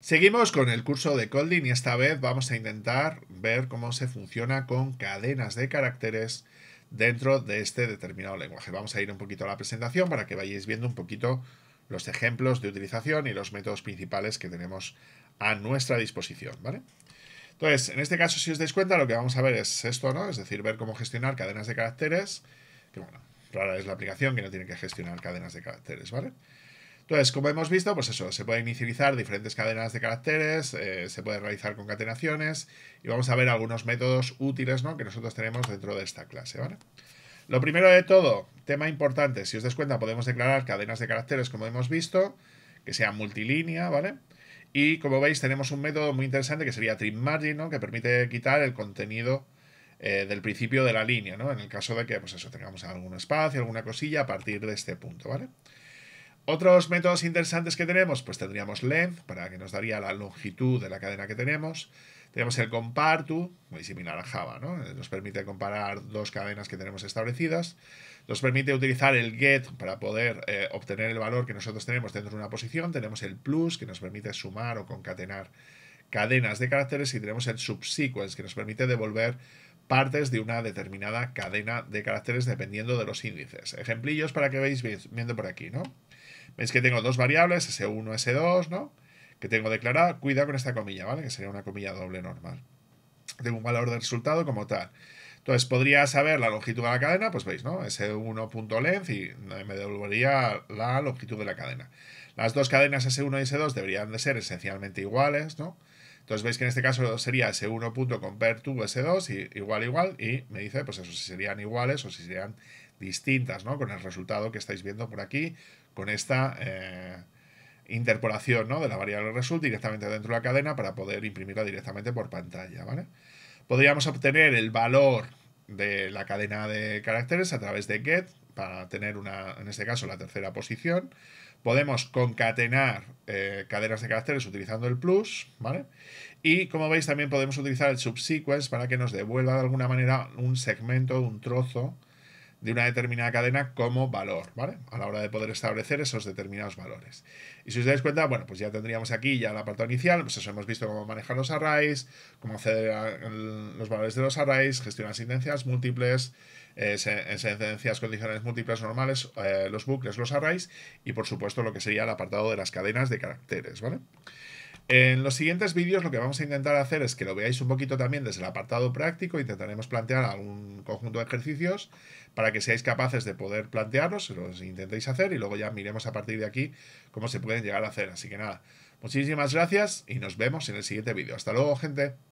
Seguimos con el curso de Colding y esta vez vamos a intentar ver cómo se funciona con cadenas de caracteres dentro de este determinado lenguaje. Vamos a ir un poquito a la presentación para que vayáis viendo un poquito los ejemplos de utilización y los métodos principales que tenemos a nuestra disposición, ¿vale? Entonces, en este caso, si os dais cuenta, lo que vamos a ver es esto, ¿no? Es decir, ver cómo gestionar cadenas de caracteres, que bueno, rara es la aplicación que no tiene que gestionar cadenas de caracteres, ¿vale? vale entonces, como hemos visto, pues eso, se pueden inicializar diferentes cadenas de caracteres, eh, se pueden realizar concatenaciones y vamos a ver algunos métodos útiles ¿no? que nosotros tenemos dentro de esta clase, ¿vale? Lo primero de todo, tema importante, si os des cuenta podemos declarar cadenas de caracteres como hemos visto, que sean multilínea, ¿vale? Y como veis tenemos un método muy interesante que sería trim margin, ¿no? Que permite quitar el contenido eh, del principio de la línea, ¿no? En el caso de que, pues eso, tengamos algún espacio, alguna cosilla a partir de este punto, ¿vale? vale otros métodos interesantes que tenemos, pues tendríamos length, para que nos daría la longitud de la cadena que tenemos. Tenemos el comparto, muy similar a Java, ¿no? Eh, nos permite comparar dos cadenas que tenemos establecidas. Nos permite utilizar el get para poder eh, obtener el valor que nosotros tenemos dentro de una posición. Tenemos el plus, que nos permite sumar o concatenar cadenas de caracteres. Y tenemos el subsequence, que nos permite devolver partes de una determinada cadena de caracteres dependiendo de los índices. Ejemplillos para que veáis viendo por aquí, ¿no? Veis que tengo dos variables, S1, S2, ¿no? Que tengo declarada, cuida con esta comilla, ¿vale? Que sería una comilla doble normal. Tengo un valor de resultado como tal. Entonces podría saber la longitud de la cadena, pues veis, ¿no? S1.length y me devolvería la longitud de la cadena. Las dos cadenas S1 y S2 deberían de ser esencialmente iguales, ¿no? Entonces veis que en este caso sería s 1 S2 y igual, igual, y me dice, pues eso, si serían iguales o si serían distintas, ¿no? Con el resultado que estáis viendo por aquí, con esta eh, interpolación, ¿no? De la variable result directamente dentro de la cadena para poder imprimirla directamente por pantalla, ¿vale? Podríamos obtener el valor de la cadena de caracteres a través de get para tener una, en este caso, la tercera posición. Podemos concatenar eh, cadenas de caracteres utilizando el plus, ¿vale? Y como veis también podemos utilizar el subsequence para que nos devuelva de alguna manera un segmento, un trozo de una determinada cadena como valor, ¿vale? A la hora de poder establecer esos determinados valores. Y si os dais cuenta, bueno, pues ya tendríamos aquí ya el apartado inicial, pues eso hemos visto cómo manejar los arrays, cómo acceder a los valores de los arrays, gestionar sentencias múltiples, eh, eh, sentencias condicionales múltiples normales, eh, los bucles, los arrays y por supuesto lo que sería el apartado de las cadenas de caracteres, ¿vale? En los siguientes vídeos lo que vamos a intentar hacer es que lo veáis un poquito también desde el apartado práctico, intentaremos plantear algún conjunto de ejercicios para que seáis capaces de poder plantearlos, los intentéis hacer y luego ya miremos a partir de aquí cómo se pueden llegar a hacer. Así que nada, muchísimas gracias y nos vemos en el siguiente vídeo. Hasta luego, gente.